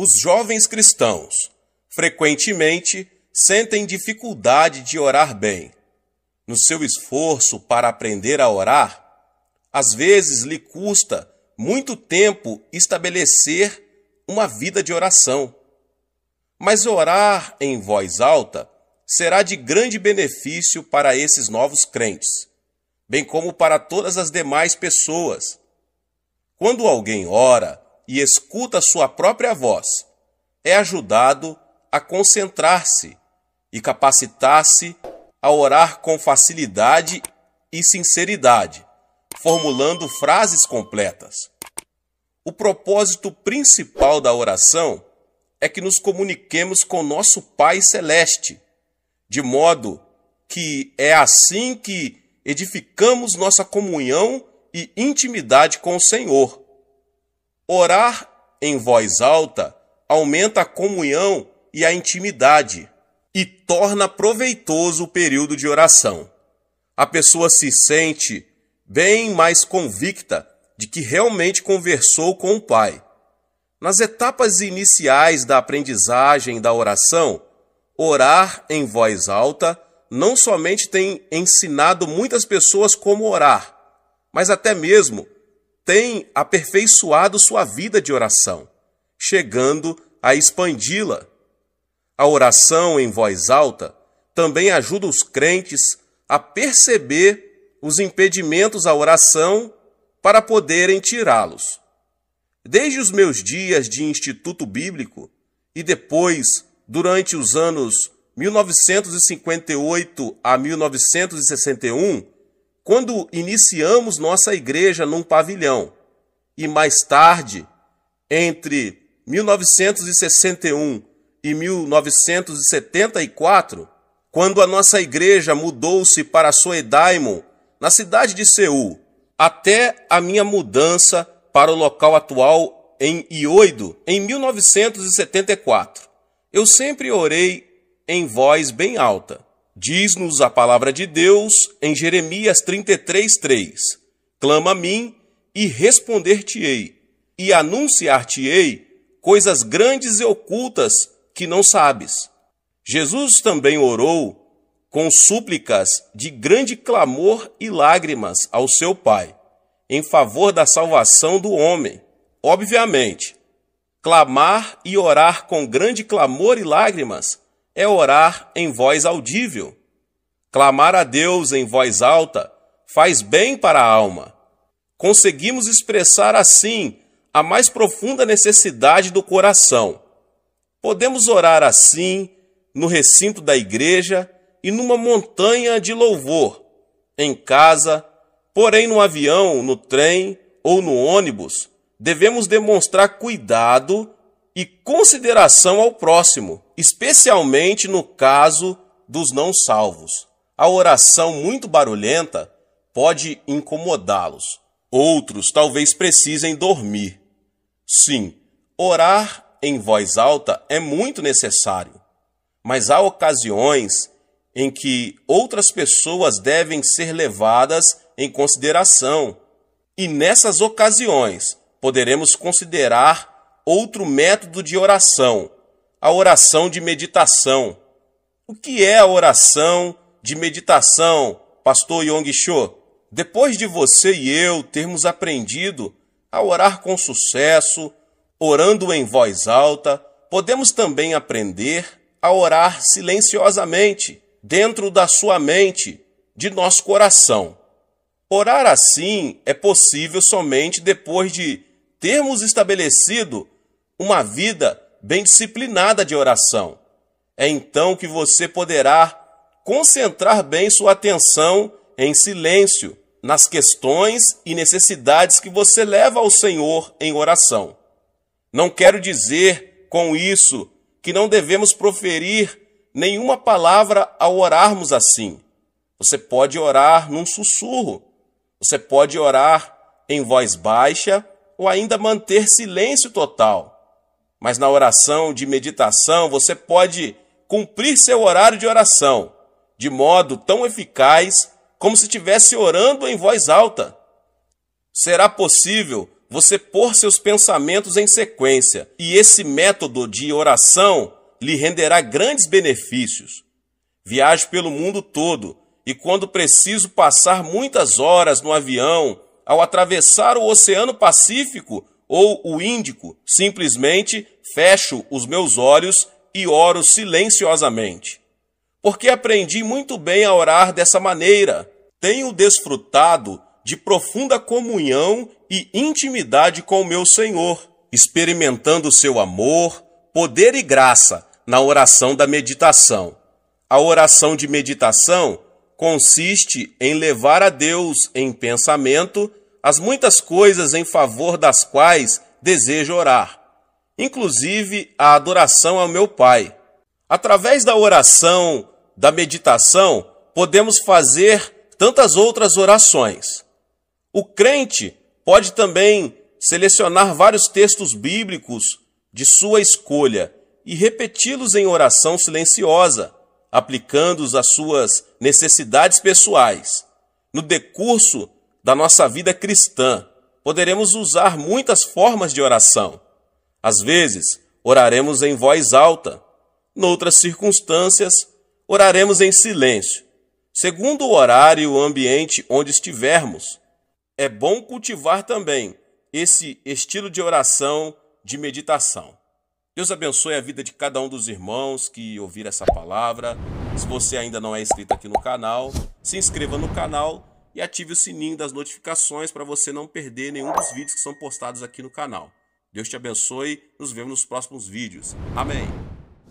os jovens cristãos frequentemente sentem dificuldade de orar bem. No seu esforço para aprender a orar, às vezes lhe custa muito tempo estabelecer uma vida de oração. Mas orar em voz alta será de grande benefício para esses novos crentes, bem como para todas as demais pessoas. Quando alguém ora, e escuta sua própria voz, é ajudado a concentrar-se e capacitar-se a orar com facilidade e sinceridade, formulando frases completas. O propósito principal da oração é que nos comuniquemos com nosso Pai Celeste, de modo que é assim que edificamos nossa comunhão e intimidade com o Senhor. Orar em voz alta aumenta a comunhão e a intimidade e torna proveitoso o período de oração. A pessoa se sente bem mais convicta de que realmente conversou com o Pai. Nas etapas iniciais da aprendizagem da oração, orar em voz alta não somente tem ensinado muitas pessoas como orar, mas até mesmo tem aperfeiçoado sua vida de oração, chegando a expandi-la. A oração em voz alta também ajuda os crentes a perceber os impedimentos à oração para poderem tirá-los. Desde os meus dias de instituto bíblico e depois, durante os anos 1958 a 1961, quando iniciamos nossa igreja num pavilhão e mais tarde, entre 1961 e 1974, quando a nossa igreja mudou-se para Soedaimon, na cidade de Seul, até a minha mudança para o local atual em Ioido, em 1974. Eu sempre orei em voz bem alta, Diz-nos a palavra de Deus em Jeremias 33:3: Clama a mim e responder-te-ei, e anunciar-te-ei coisas grandes e ocultas que não sabes. Jesus também orou com súplicas de grande clamor e lágrimas ao seu Pai, em favor da salvação do homem. Obviamente, clamar e orar com grande clamor e lágrimas é orar em voz audível. Clamar a Deus em voz alta faz bem para a alma. Conseguimos expressar assim a mais profunda necessidade do coração. Podemos orar assim no recinto da igreja e numa montanha de louvor, em casa, porém no avião, no trem ou no ônibus, devemos demonstrar cuidado e consideração ao próximo especialmente no caso dos não salvos. A oração muito barulhenta pode incomodá-los. Outros talvez precisem dormir. Sim, orar em voz alta é muito necessário, mas há ocasiões em que outras pessoas devem ser levadas em consideração. E nessas ocasiões, poderemos considerar outro método de oração, a oração de meditação. O que é a oração de meditação, pastor Yong Cho? Depois de você e eu termos aprendido a orar com sucesso, orando em voz alta, podemos também aprender a orar silenciosamente, dentro da sua mente, de nosso coração. Orar assim é possível somente depois de termos estabelecido uma vida bem disciplinada de oração. É então que você poderá concentrar bem sua atenção em silêncio nas questões e necessidades que você leva ao Senhor em oração. Não quero dizer com isso que não devemos proferir nenhuma palavra ao orarmos assim. Você pode orar num sussurro, você pode orar em voz baixa ou ainda manter silêncio total. Mas na oração de meditação, você pode cumprir seu horário de oração de modo tão eficaz como se estivesse orando em voz alta. Será possível você pôr seus pensamentos em sequência, e esse método de oração lhe renderá grandes benefícios. Viajo pelo mundo todo e, quando preciso passar muitas horas no avião, ao atravessar o Oceano Pacífico ou o Índico, simplesmente fecho os meus olhos e oro silenciosamente. Porque aprendi muito bem a orar dessa maneira. Tenho desfrutado de profunda comunhão e intimidade com o meu Senhor, experimentando seu amor, poder e graça na oração da meditação. A oração de meditação consiste em levar a Deus em pensamento as muitas coisas em favor das quais desejo orar, inclusive a adoração ao meu Pai. Através da oração, da meditação, podemos fazer tantas outras orações. O crente pode também selecionar vários textos bíblicos de sua escolha e repeti-los em oração silenciosa, aplicando-os às suas necessidades pessoais. No decurso da nossa vida cristã, poderemos usar muitas formas de oração. Às vezes, oraremos em voz alta, noutras circunstâncias, oraremos em silêncio, segundo o horário e o ambiente onde estivermos. É bom cultivar também esse estilo de oração, de meditação. Deus abençoe a vida de cada um dos irmãos que ouvir essa palavra. Se você ainda não é inscrito aqui no canal, se inscreva no canal e ative o sininho das notificações para você não perder nenhum dos vídeos que são postados aqui no canal. Deus te abençoe, nos vemos nos próximos vídeos. Amém!